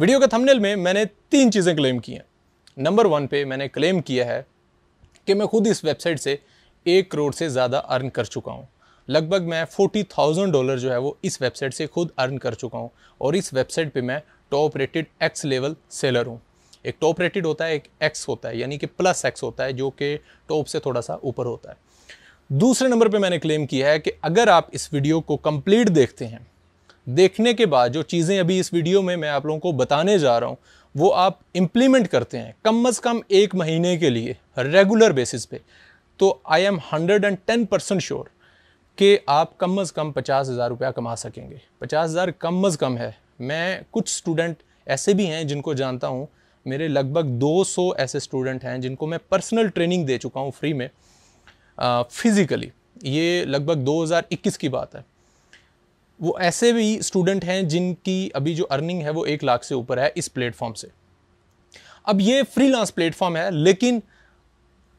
video के thumbnail में मैंने तीन चीज़ें क्लेम की हैं नंबर वन पे मैंने क्लेम किया है कि मैं खुद इस वेबसाइट से एक करोड़ से ज़्यादा अर्न कर चुका हूँ लगभग मैं फोर्टी थाउजेंड डॉलर जो है वो इस वेबसाइट से खुद अर्न कर चुका हूँ और इस वेबसाइट पे मैं top rated X level seller हूँ एक टॉप रेटेड होता है एक एक्स होता है यानी कि प्लस एक्स होता है जो कि टॉप से थोड़ा सा ऊपर होता है दूसरे नंबर पे मैंने क्लेम किया है कि अगर आप इस वीडियो को कंप्लीट देखते हैं देखने के बाद जो चीज़ें अभी इस वीडियो में मैं आप लोगों को बताने जा रहा हूँ वो आप इम्प्लीमेंट करते हैं कम अज़ कम एक महीने के लिए रेगुलर बेसिस पे तो I am hundred and ten percent sure कि आप कम अज़ कम पचास हज़ार रुपया कमा सकेंगे पचास हज़ार कम अज़ कम है मैं कुछ स्टूडेंट ऐसे भी हैं जिनको जानता हूँ मेरे लगभग 200 ऐसे स्टूडेंट हैं जिनको मैं पर्सनल ट्रेनिंग दे चुका हूँ फ्री में फ़िज़िकली ये लगभग 2021 की बात है वो ऐसे भी स्टूडेंट हैं जिनकी अभी जो अर्निंग है वो एक लाख से ऊपर है इस प्लेटफॉर्म से अब ये फ्रीलांस प्लेटफॉर्म है लेकिन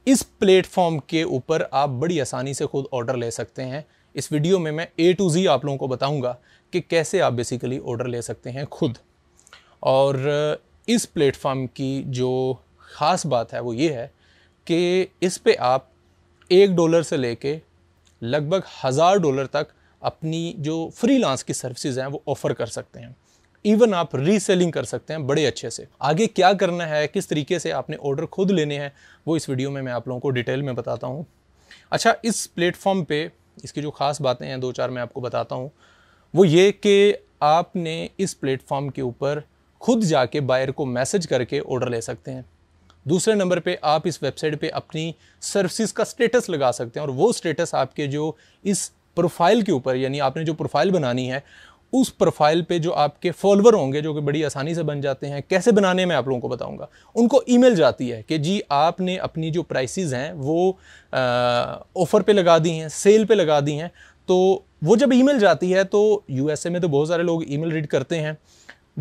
इस प्लेटफॉर्म के ऊपर आप बड़ी आसानी से खुद ऑर्डर ले सकते हैं इस वीडियो में मैं ए टू जी आप लोगों को बताऊंगा कि कैसे आप बेसिकली ऑर्डर ले सकते हैं खुद और इस प्लेटफॉर्म की जो ख़ास बात है वो ये है कि इस पे आप एक डॉलर से लेके लगभग हज़ार डॉलर तक अपनी जो फ्रीलांस की सर्विसेज हैं वो ऑफ़र कर सकते हैं इवन आप रीसेलिंग कर सकते हैं बड़े अच्छे से आगे क्या करना है किस तरीके से आपने ऑर्डर खुद लेने हैं वो इस वीडियो में मैं आप लोगों को डिटेल में बताता हूँ अच्छा इस प्लेटफॉर्म पे इसकी जो ख़ास बातें हैं दो चार मैं आपको बताता हूँ वो ये कि आपने इस प्लेटफॉर्म के ऊपर खुद जाके बायर को मैसेज करके ऑर्डर ले सकते हैं दूसरे नंबर पे आप इस वेबसाइट पे अपनी सर्विसेज का स्टेटस लगा सकते हैं और वो स्टेटस आपके जो इस प्रोफाइल के ऊपर यानी आपने जो प्रोफाइल बनानी है उस प्रोफाइल पे जो आपके फॉलोअर होंगे जो कि बड़ी आसानी से बन जाते हैं कैसे बनाने में आप लोगों को बताऊंगा उनको ईमेल जाती है कि जी आपने अपनी जो प्राइसेस हैं वो ऑफ़र पे लगा दी हैं सेल पे लगा दी हैं तो वो जब ईमेल जाती है तो यूएसए में तो बहुत सारे लोग ईमेल रीड करते हैं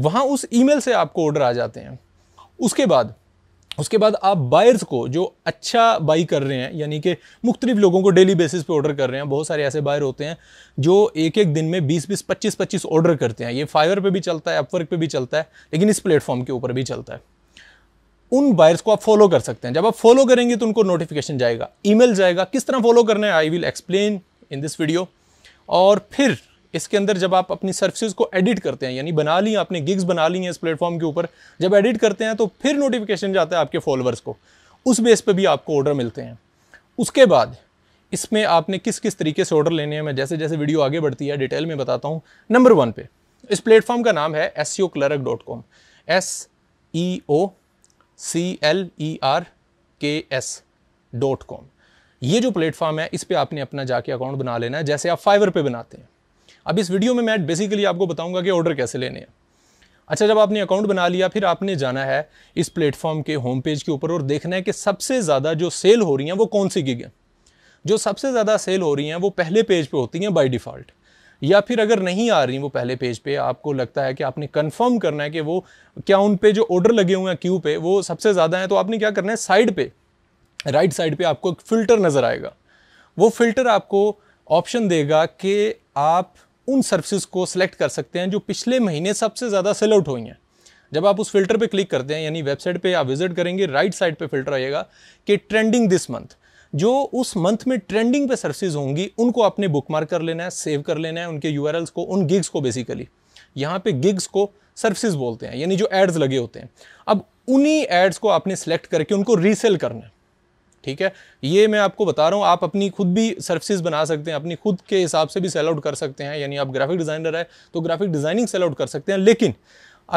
वहाँ उस ईमेल से आपको ऑर्डर आ जाते हैं उसके बाद उसके बाद आप बायर्स को जो अच्छा बाई कर रहे हैं यानी कि मुख्तलिफ लोगों को डेली बेसिस पे ऑर्डर कर रहे हैं बहुत सारे ऐसे बायर होते हैं जो एक एक दिन में 20 बीस 25 25 ऑर्डर करते हैं ये फाइवर पे भी चलता है अपवर्क पे भी चलता है लेकिन इस प्लेटफॉर्म के ऊपर भी चलता है उन बायर्स को आप फॉलो कर सकते हैं जब आप फॉलो करेंगे तो उनको नोटिफिकेशन जाएगा ई जाएगा किस तरह फॉलो करना है I will explain in this video और फिर इसके अंदर जब आप अपनी सर्विसेज को एडिट करते हैं यानी बना ली आपने गिग्स बना ली हैं इस प्लेटफॉर्म के ऊपर जब एडिट करते हैं तो फिर नोटिफिकेशन जाता है आपके फॉलोअर्स को उस बेस पर भी आपको ऑर्डर मिलते हैं उसके बाद इसमें आपने किस किस तरीके से ऑर्डर लेने हैं मैं जैसे जैसे वीडियो आगे बढ़ती है डिटेल में बताता हूँ नंबर वन पे इस प्लेटफॉर्म का नाम है S C O clerk dot com S E O C L E R K S dot com ये जो प्लेटफॉर्म है इस पर आपने अपना जाके अकाउंट बना लेना है जैसे आप फाइवर पे बनाते हैं अब इस वीडियो में मैं बेसिकली आपको बताऊंगा कि ऑर्डर कैसे लेने हैं अच्छा जब आपने अकाउंट बना लिया फिर आपने जाना है इस प्लेटफॉर्म के होम पेज के ऊपर और देखना है कि सबसे ज़्यादा जो सेल हो रही हैं वो कौन सी गिग हैं जो सबसे ज़्यादा सेल हो रही हैं वो पहले पेज पे होती हैं बाई डिफ़ॉल्ट या फिर अगर नहीं आ रही वो पहले पेज पे आपको लगता है कि आपने कंफर्म करना है कि वो क्या उन पे जो ऑर्डर लगे हुए हैं क्यू पे वो सबसे ज़्यादा हैं तो आपने क्या करना है साइड पे राइट साइड पे आपको एक फ़िल्टर नज़र आएगा वो फ़िल्टर आपको ऑप्शन देगा कि आप उन सर्विसेज को सिलेक्ट कर सकते हैं जो पिछले महीने सबसे ज़्यादा सेल आउट हुई हैं जब आप उस फिल्टर पे क्लिक करते हैं यानी वेबसाइट पे आप विजिट करेंगे राइट साइड पे फिल्टर आएगा कि ट्रेंडिंग दिस मंथ जो उस मंथ में ट्रेंडिंग पे सर्विसेज होंगी उनको आपने बुक कर लेना है सेव कर लेना है उनके यू को उन गिग्स को बेसिकली यहाँ पे गिग्स को सर्विसेज बोलते हैं यानी जो एड्स लगे होते हैं अब उन्हीं एड्स को आपने सेलेक्ट करके उनको रीसेल करना है ठीक है ये मैं आपको बता रहा हूँ आप अपनी खुद भी सर्विसेज बना सकते हैं अपनी खुद के हिसाब से भी सेल आउट कर सकते हैं यानी आप ग्राफिक डिज़ाइनर है तो ग्राफिक डिज़ाइनिंग सेल आउट कर सकते हैं लेकिन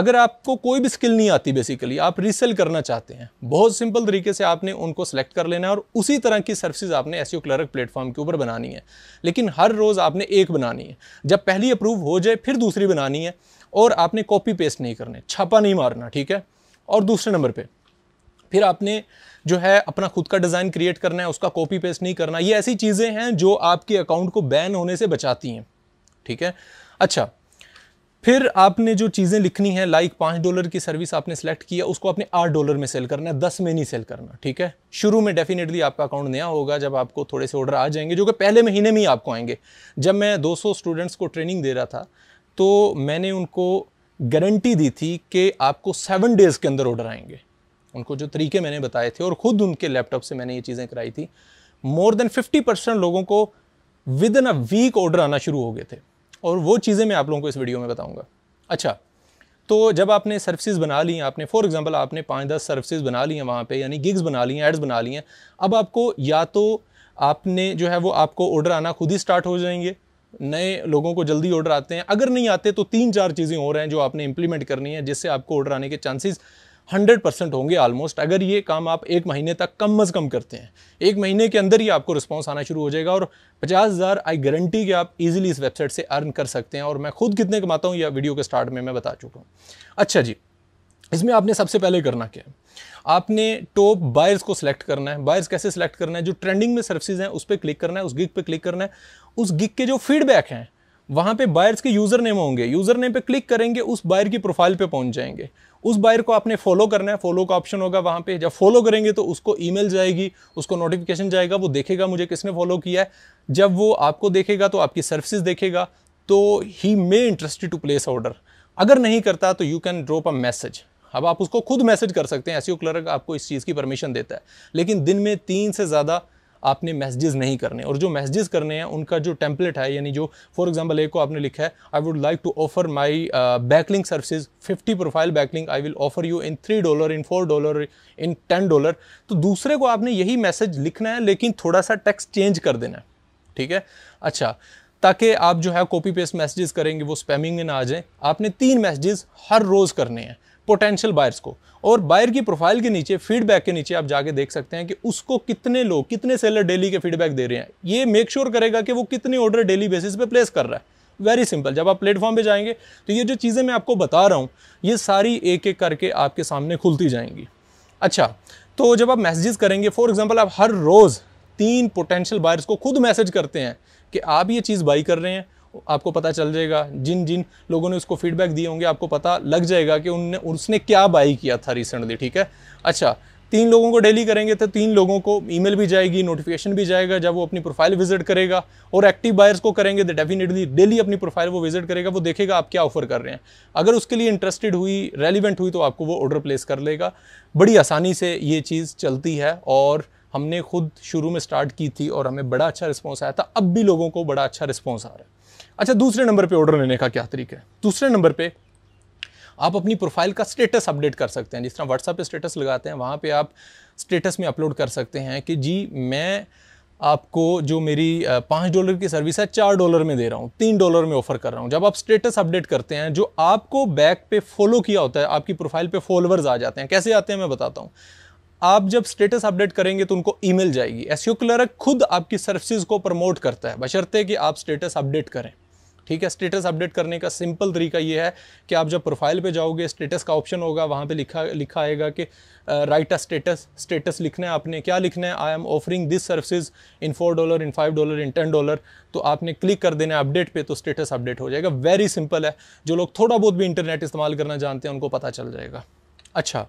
अगर आपको कोई भी स्किल नहीं आती बेसिकली आप रीसेल करना चाहते हैं बहुत सिंपल तरीके से आपने उनको सेलेक्ट कर लेना है और उसी तरह की सर्विसेज आपने एस क्लर्क प्लेटफॉर्म के ऊपर बनानी है लेकिन हर रोज़ आपने एक बनानी है जब पहली अप्रूव हो जाए फिर दूसरी बनानी है और आपने कॉपी पेस्ट नहीं करने छापा नहीं मारना ठीक है और दूसरे नंबर पर फिर आपने जो है अपना खुद का डिज़ाइन क्रिएट करना है उसका कॉपी पेस्ट नहीं करना ये ऐसी चीज़ें हैं जो आपके अकाउंट को बैन होने से बचाती हैं ठीक है अच्छा फिर आपने जो चीज़ें लिखनी है लाइक पाँच डॉलर की सर्विस आपने सेलेक्ट किया उसको आपने आठ डॉलर में सेल करना है दस में नहीं सेल करना ठीक है शुरू में डेफिनेटली आपका अकाउंट नया होगा जब आपको थोड़े से ऑर्डर आ जाएंगे जो कि पहले महीने में ही आपको आएंगे जब मैं 200 स्टूडेंट्स को ट्रेनिंग दे रहा था तो मैंने उनको गारंटी दी थी कि आपको सेवन डेज़ के अंदर ऑर्डर आएंगे उनको जो तरीके मैंने बताए थे और ख़ुद उनके लैपटॉप से मैंने ये चीज़ें कराई थी मोर देन फिफ्टी परसेंट लोगों को within a week order आना शुरू हो गए थे और वो चीज़ें मैं आप लोगों को इस वीडियो में बताऊँगा अच्छा तो जब आपने सर्विसेज बना ली आपने फॉर एग्जांपल आपने पाँच दस सर्विसेज बना ली हैं वहाँ पे यानी गिग्स बना ली हैं एड्स बना ली हैं अब आपको या तो आपने जो है वो आपको ऑर्डर आना खुद ही स्टार्ट हो जाएंगे नए लोगों को जल्दी ऑर्डर आते हैं अगर नहीं आते तो तीन चार चीज़ें हो रहे हैं जो आपने इंप्लीमेंट करनी है जिससे आपको ऑर्डर आने के चांसेस हंड्रेड परसेंट होंगे ऑलमोस्ट अगर ये काम आप एक महीने तक कम अज़ कम करते हैं एक महीने के अंदर ही आपको रिस्पॉन्स आना शुरू हो जाएगा और पचास हज़ार आई गारंटी कि आप इजीली इस वेबसाइट से अर्न कर सकते हैं और मैं खुद कितने कमाता हूँ यह वीडियो के स्टार्ट में मैं बता चुका हूँ अच्छा जी इसमें आपने सबसे पहले करना क्या है आपने टॉप बायर्स को सिलेक्ट करना है बायर्स कैसे सिलेक्ट करना है जो ट्रेंडिंग में सर्विसेज हैं उस पर क्लिक करना है उस गिग पे क्लिक करना है उस गिग के जो फीडबैक हैं वहाँ पे बायर्स के यूज़र नेम होंगे यूज़र नेम पे क्लिक करेंगे उस बायर की प्रोफाइल पे पहुँच जाएंगे उस बायर को आपने फॉलो करना है फॉलो का ऑप्शन होगा वहां पे जब फॉलो करेंगे तो उसको ईमेल जाएगी उसको नोटिफिकेशन जाएगा वो देखेगा मुझे किसने फॉलो किया है जब वो आपको देखेगा तो आपकी सर्विसेज देखेगा तो he may interested to place order अगर नहीं करता तो you can drop a message अब आप उसको खुद मैसेज कर सकते हैं ऐसी क्लर्क e आपको इस चीज़ की परमिशन देता है लेकिन दिन में तीन से ज़्यादा आपने मैसेजेस नहीं करने और जो मैसेजेस करने हैं उनका जो टेम्पलेट है यानी जो फॉर एग्जाम्पल एक को आपने लिखा है I would like to offer my backlink services fifty profile backlink I will offer you in three dollar in four dollar in ten dollar तो दूसरे को आपने यही मैसेज लिखना है लेकिन थोड़ा सा टेक्स्ट चेंज कर देना है ठीक है अच्छा ताकि आप जो है कॉपी पेस्ट मैसेजेस करेंगे वो स्पैमिंग में ना आ जाए आपने तीन मैसेजेस हर रोज़ करने हैं पोटेंशियल बायर्स को और बायर की प्रोफाइल के नीचे फीडबैक के नीचे आप जाके देख सकते हैं कि उसको कितने लोग कितने सेलर डेली के फीडबैक दे रहे हैं ये मेक श्योर sure करेगा कि वो कितने ऑर्डर डेली बेसिस पे प्लेस कर रहा है वेरी सिंपल जब आप प्लेटफॉर्म पे जाएंगे तो ये जो चीज़ें मैं आपको बता रहा हूँ ये सारी एक एक करके आपके सामने खुलती जाएंगी अच्छा तो जब आप मैसेजेस करेंगे फॉर एग्जाम्पल आप हर रोज़ तीन पोटेंशियल बायर्स को खुद मैसेज करते हैं कि आप ये चीज़ बाई कर रहे हैं आपको पता चल जाएगा जिन जिन लोगों ने उसको फीडबैक दिए होंगे आपको पता लग जाएगा कि उनने उसने क्या बाई किया था रिसेंटली ठीक है अच्छा तीन लोगों को डेली करेंगे तो तीन लोगों को ईमेल भी जाएगी नोटिफिकेशन भी जाएगा जब वो अपनी प्रोफाइल विजिट करेगा और एक्टिव बायर्स को करेंगे तो डेफिनेटली डेली अपनी प्रोफाइल वो विजिट करेगा वो देखेगा आप क्या ऑफर कर रहे हैं अगर उसके लिए इंटरेस्टेड हुई रेलिवेंट हुई तो आपको वो ऑर्डर प्लेस कर लेगा बड़ी आसानी से ये चीज़ चलती है और हमने खुद शुरू में स्टार्ट की थी और हमें बड़ा अच्छा रिस्पॉन्स आया था अब भी लोगों को बड़ा अच्छा रिस्पॉन्स आ रहा है अच्छा दूसरे नंबर पे ऑर्डर लेने का क्या तरीका है दूसरे नंबर पे आप अपनी प्रोफाइल का स्टेटस अपडेट कर सकते हैं जिस तरह व्हाट्सएप पे स्टेटस लगाते हैं वहाँ पे आप स्टेटस में अपलोड कर सकते हैं कि जी मैं आपको जो मेरी पाँच डॉलर की सर्विस है चार डॉलर में दे रहा हूँ तीन डॉलर में ऑफर कर रहा हूँ जब आप स्टेटस अपडेट करते हैं जो आपको बैक पे फॉलो किया होता है आपकी प्रोफाइल पे फॉलोवर्स आ जाते हैं कैसे आते हैं मैं बताता हूँ आप जब स्टेटस अपडेट करेंगे तो उनको ईमेल जाएगी एस क्लर्क खुद आपकी सर्विसेज को प्रमोट करता है बशर्ते कि आप स्टेटस अपडेट करें ठीक है स्टेटस अपडेट करने का सिंपल तरीका ये है कि आप जब प्रोफाइल पे जाओगे स्टेटस का ऑप्शन होगा वहाँ पे लिखा लिखा आएगा कि राइट अ स्टेटस स्टेटस लिखना है आपने क्या लिखना है I am offering this services in four dollar in five dollar in ten dollar तो आपने क्लिक कर देना है अपडेट पे तो स्टेटस अपडेट हो जाएगा वेरी सिंपल है जो लोग थोड़ा बहुत भी इंटरनेट इस्तेमाल करना जानते हैं उनको पता चल जाएगा अच्छा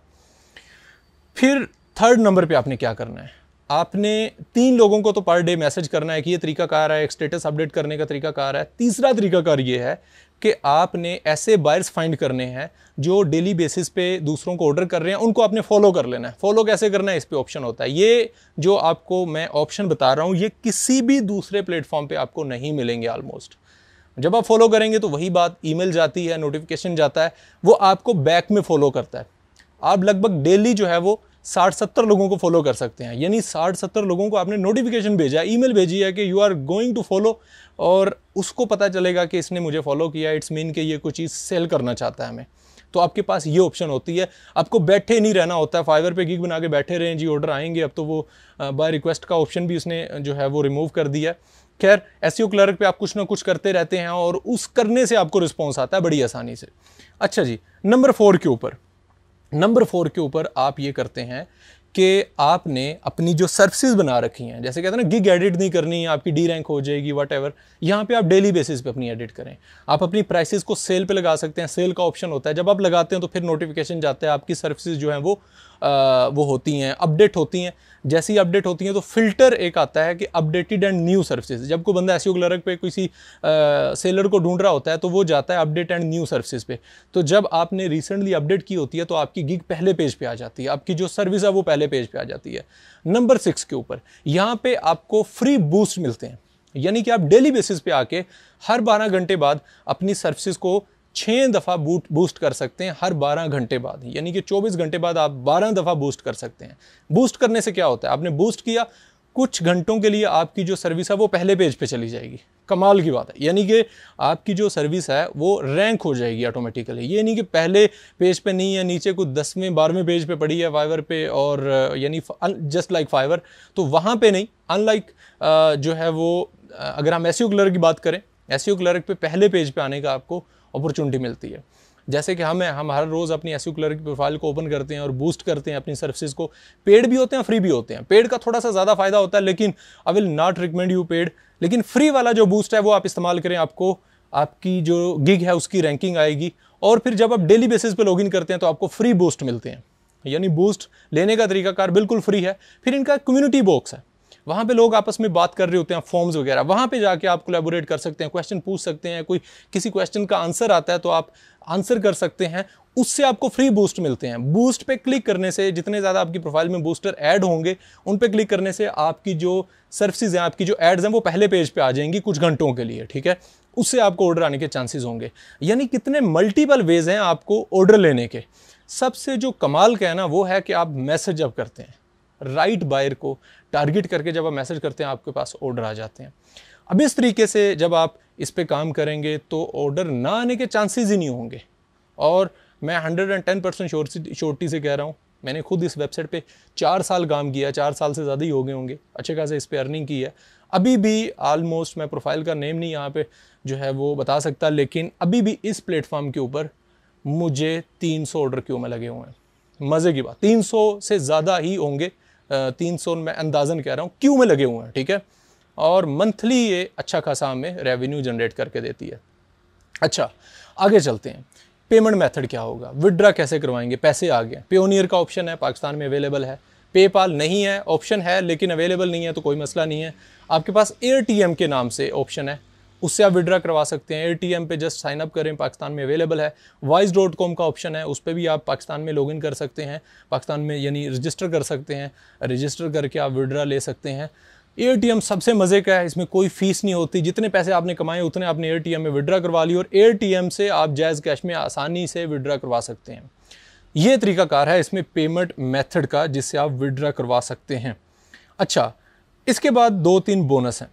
फिर थर्ड नंबर पे आपने क्या करना है आपने तीन लोगों को तो पर डे मैसेज करना है कि ये तरीका कार है एक स्टेटस अपडेट करने का तरीका कार है तीसरा तरीका कार ये है कि आपने ऐसे बायर्स फाइंड करने हैं जो डेली बेसिस पे दूसरों को ऑर्डर कर रहे हैं उनको आपने फॉलो कर लेना है फॉलो कैसे करना है इस पर ऑप्शन होता है ये जो आपको मैं ऑप्शन बता रहा हूँ ये किसी भी दूसरे प्लेटफॉर्म पर आपको नहीं मिलेंगे ऑलमोस्ट जब आप फॉलो करेंगे तो वही बात ईमेल जाती है नोटिफिकेशन जाता है वो आपको बैक में फॉलो करता है आप लगभग डेली जो है वो साठ सत्तर लोगों को फॉलो कर सकते हैं यानी साठ सत्तर लोगों को आपने नोटिफिकेशन भेजा ई भेजी है कि you are going to follow और उसको पता चलेगा कि इसने मुझे फॉलो किया इट्स मीन कि ये कोई चीज़ सेल करना चाहता है हमें तो आपके पास ये ऑप्शन होती है आपको बैठे नहीं रहना होता है फाइवर पे गिग बना के बैठे रहें जी ऑर्डर आएंगे अब तो वो बाय रिक्वेस्ट का ऑप्शन भी उसने जो है वो रिमूव कर दिया खैर एस क्लर्क e पे आप कुछ ना कुछ करते रहते हैं और उस करने से आपको रिस्पॉन्स आता है बड़ी आसानी से अच्छा जी नंबर फोर के ऊपर नंबर फोर के ऊपर आप ये करते हैं कि आपने अपनी जो सर्विसेज बना रखी हैं जैसे कहते हैं ना गिग एडिट नहीं करनी आपकी डी रैंक हो जाएगी वट एवर यहाँ पर आप डेली बेसिस पे अपनी एडिट करें आप अपनी प्राइसेस को सेल पे लगा सकते हैं सेल का ऑप्शन होता है जब आप लगाते हैं तो फिर नोटिफिकेशन जाता है आपकी सर्विसेज जो हैं वो वो होती हैं अपडेट होती हैं जैसी अपडेट होती हैं तो फिल्टर एक आता है कि अपडेटेड एंड न्यू सर्विसेज जब कोई बंदा एसियो e क्लर्क पे किसी सेलर को ढूंढ रहा होता है तो वो जाता है अपडेट एंड न्यू सर्विसेज पे तो जब आपने रिसेंटली अपडेट की होती है तो आपकी गिग पहले पेज पे आ जाती है आपकी जो सर्विस है वो पहले पेज पे आ जाती है नंबर सिक्स के ऊपर यहाँ पे आपको फ्री बूस्ट मिलते हैं यानी कि आप डेली बेसिस पे आके हर 12 घंटे बाद अपनी सर्विसेज को छः दफ़ा बूट बूस्ट कर सकते हैं हर 12 घंटे बाद यानी कि 24 घंटे बाद आप 12 दफ़ा बूस्ट कर सकते हैं बूस्ट करने से क्या होता है आपने बूस्ट किया कुछ घंटों के लिए आपकी जो सर्विस है वो पहले पेज पे चली जाएगी कमाल की बात है यानी कि आपकी जो सर्विस है वो रैंक हो जाएगी ऑटोमेटिकली ये नहीं कि पहले पेज पे नहीं है नीचे कुछ दसवें बारहवें पेज पे पड़ी है फाइवर पे और यानी जस्ट लाइक फाइवर तो वहाँ पे नहीं अनलाइक जो है वो अगर हम एस क्लर्क की बात करें एस क्लर्क पे पहले पेज पे आने का आपको अपॉर्चुनिटी मिलती है जैसे कि हमें हम हर रोज़ अपनी एस की प्रोफाइल को ओपन करते हैं और बूस्ट करते हैं अपनी सर्विसेज को पेड भी होते हैं फ्री भी होते हैं पेड का थोड़ा सा ज़्यादा फायदा होता है लेकिन I will not recommend you paid लेकिन फ्री वाला जो बूस्ट है वो आप इस्तेमाल करें आपको आपकी जो गिग है उसकी रैंकिंग आएगी और फिर जब आप डेली बेसिस पर लॉगिन करते हैं तो आपको फ्री बूस्ट मिलते हैं यानी बूस्ट लेने का तरीकाकार बिल्कुल फ्री है फिर इनका कम्युनिटी बॉक्स है वहाँ पे लोग आपस में बात कर रहे होते हैं फॉर्म्स वगैरह वहाँ पे जाके आप कोलेबोरेट कर सकते हैं क्वेश्चन पूछ सकते हैं कोई किसी क्वेश्चन का आंसर आता है तो आप आंसर कर सकते हैं उससे आपको फ्री बूस्ट मिलते हैं बूस्ट पे क्लिक करने से जितने ज़्यादा आपकी प्रोफाइल में बूस्टर ऐड होंगे उन पे क्लिक करने से आपकी जो सर्विसेज हैं आपकी जो एड्स हैं वो पहले पेज पे आ जाएंगी कुछ घंटों के लिए ठीक है उससे आपको ऑर्डर आने के चांसेस होंगे यानी कितने मल्टीपल वेज हैं आपको ऑर्डर लेने के सबसे जो कमाल का है ना वो है कि आप मैसेज अब करते हैं राइट बायर को टारगेट करके जब आप मैसेज करते हैं आपके पास ऑर्डर आ जाते हैं अब इस तरीके से जब आप इस पर काम करेंगे तो ऑर्डर ना आने के चांसेस ही नहीं होंगे और मैं hundred and ten percent surety से कह रहा हूँ मैंने खुद इस वेबसाइट पे चार साल काम किया चार साल से ज़्यादा ही हो गए होंगे अच्छे खासे इस पर अर्निंग की है अभी भी आलमोस्ट मैं प्रोफाइल का नेम नहीं यहाँ पे जो है वो बता सकता लेकिन अभी भी इस प्लेटफॉर्म के ऊपर मुझे 300 ऑर्डर क्यों में लगे हुए हैं मज़े की बात 300 से ज़्यादा ही होंगे तीन सौ मैं अंदाजन कह रहा हूँ क्यू में लगे हुए हैं ठीक है और मंथली ये अच्छा खासा हमें रेवेन्यू जनरेट करके देती है अच्छा आगे चलते हैं पेमेंट मेथड क्या होगा विड्रा कैसे करवाएंगे पैसे आ गए पेओनियर का ऑप्शन है पाकिस्तान में अवेलेबल है पेपाल नहीं है ऑप्शन है लेकिन अवेलेबल नहीं है तो कोई मसला नहीं है आपके पास ए के नाम से ऑप्शन है उससे आप विड्रा करवा सकते हैं ए पे जस्ट साइन अप करें पाकिस्तान में अवेलेबल है वाइस डॉट कॉम का ऑप्शन है उस पर भी आप पाकिस्तान में लॉगिन कर सकते हैं पाकिस्तान में यानी रजिस्टर कर सकते हैं रजिस्टर करके आप विड्रा ले सकते हैं ए सबसे मज़े का है इसमें कोई फीस नहीं होती जितने पैसे आपने कमाए उतने आपने ए में विड्रा करवा ली और ए से आप जायज़ कैश में आसानी से विड्रा करवा सकते हैं ये तरीकाकार है इसमें पेमेंट मेथड का जिससे आप विड्रा करवा सकते हैं अच्छा इसके बाद दो तीन बोनस हैं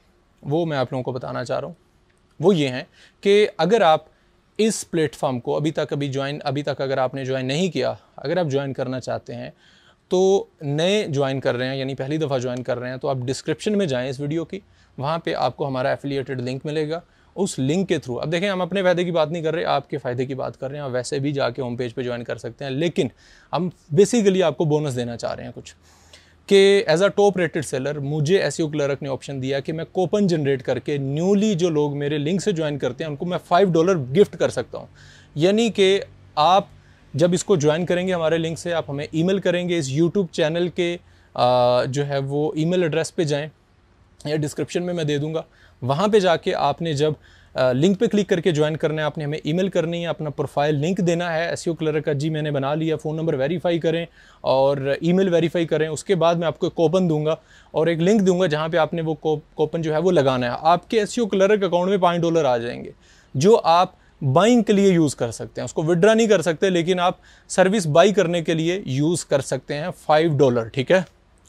वो मैं आप लोगों को बताना चाह रहा हूँ वो ये हैं कि अगर आप इस प्लेटफॉर्म को अभी तक अभी ज्वाइन अभी तक अगर आपने ज्वाइन नहीं किया अगर आप ज्वाइन करना चाहते हैं तो नए ज्वाइन कर रहे हैं यानी पहली दफ़ा ज्वाइन कर रहे हैं तो आप डिस्क्रिप्शन में जाएँ इस वीडियो की वहाँ पे आपको हमारा एफिलिएटेड लिंक मिलेगा उस लिंक के थ्रू अब देखें हम अपने फायदे की बात नहीं कर रहे आपके फ़ायदे की बात कर रहे हैं आप वैसे भी जाके होम पेज पर पे ज्वाइन कर सकते हैं लेकिन हम बेसिकली आपको बोनस देना चाह रहे हैं कुछ कि as a top rated seller मुझे एस क्लर्क ने ऑप्शन दिया कि मैं कोपन जनरेट करके न्यूली जो लोग मेरे लिंक से ज्वाइन करते हैं उनको मैं फाइव डॉलर गिफ्ट कर सकता हूँ यानी कि आप जब इसको ज्वाइन करेंगे हमारे लिंक से आप हमें ई करेंगे इस यूट्यूब चैनल के आ, जो है वो ई एड्रेस पर जाएँ या डिस्क्रिप्शन में मैं दे दूँगा वहाँ पर जाके आपने जब लिंक पे क्लिक करके ज्वाइन करना है आपने हमें ईमेल करनी है अपना प्रोफाइल लिंक देना है एस क्लर्क e का जी मैंने बना लिया फ़ोन नंबर वेरीफाई करें और ईमेल वेरीफाई करें उसके बाद मैं आपको कोपन दूंगा और एक लिंक दूंगा जहाँ पर आपने वो कोपन जो है वो लगाना है आपके एस क्लर्क e अकाउंट में पाँच डॉलर आ जाएंगे जो आप बाइंग के लिए यूज़ कर सकते हैं उसको विड्रा नहीं कर सकते लेकिन आप सर्विस बाई करने के लिए यूज़ कर सकते हैं फाइव डॉलर ठीक है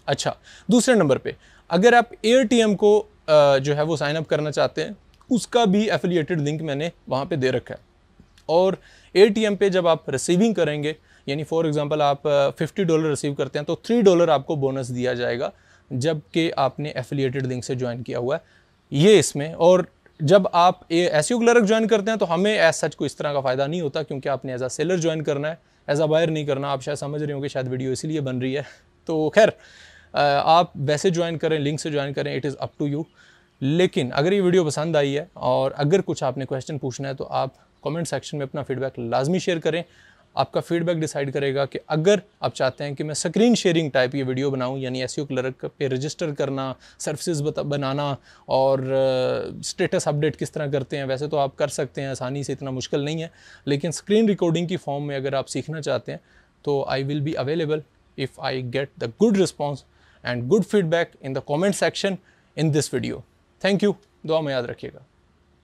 अच्छा दूसरे नंबर पर अगर आप ए को जो है वो साइन अप करना चाहते हैं उसका भी एफिलिएटेड लिंक मैंने वहाँ पे दे रखा है और ए पे जब आप रिसीविंग करेंगे यानी फॉर एग्ज़ाम्पल आप फिफ्टी डॉलर रिसीव करते हैं तो थ्री डॉलर आपको बोनस दिया जाएगा जबकि आपने एफिलिएटेड लिंक से ज्वाइन किया हुआ है ये इसमें और जब आप एस यू क्लर्क ज्वाइन करते हैं तो हमें एज सच को इस तरह का फ़ायदा नहीं होता क्योंकि आपने एज आ सेलर ज्वाइन करना है एज आ बायर नहीं करना आप शायद समझ रहे होंगे शायद वीडियो इसीलिए बन रही है तो खैर आप वैसे ज्वाइन करें लिंक से ज्वाइन करें it is up to you लेकिन अगर ये वीडियो पसंद आई है और अगर कुछ आपने क्वेश्चन पूछना है तो आप कमेंट सेक्शन में अपना फीडबैक लाजमी शेयर करें आपका फीडबैक डिसाइड करेगा कि अगर आप चाहते हैं कि मैं स्क्रीन शेयरिंग टाइप ये वीडियो बनाऊं यानी एस क्लर्क e पे रजिस्टर करना सर्विसेज बनाना और स्टेटस अपडेट किस तरह करते हैं वैसे तो आप कर सकते हैं आसानी से इतना मुश्किल नहीं है लेकिन स्क्रीन रिकॉर्डिंग की फॉर्म में अगर आप सीखना चाहते हैं तो I will be available if I get the good response and good feedback in the comment section in this video thank you दुआ में याद रखिएगा